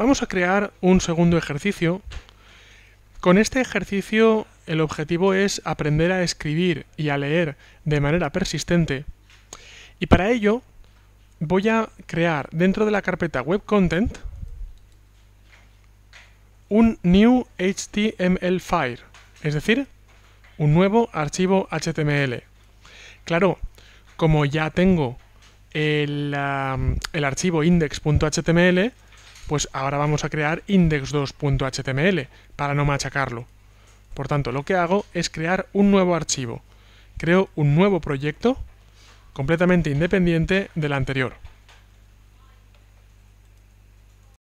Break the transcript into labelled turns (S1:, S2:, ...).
S1: Vamos a crear un segundo ejercicio. Con este ejercicio el objetivo es aprender a escribir y a leer de manera persistente. Y para ello voy a crear dentro de la carpeta Web Content un new HTML file, es decir, un nuevo archivo HTML. Claro, como ya tengo el, el archivo index.html, pues ahora vamos a crear index2.html para no machacarlo. Por tanto, lo que hago es crear un nuevo archivo. Creo un nuevo proyecto completamente independiente del anterior.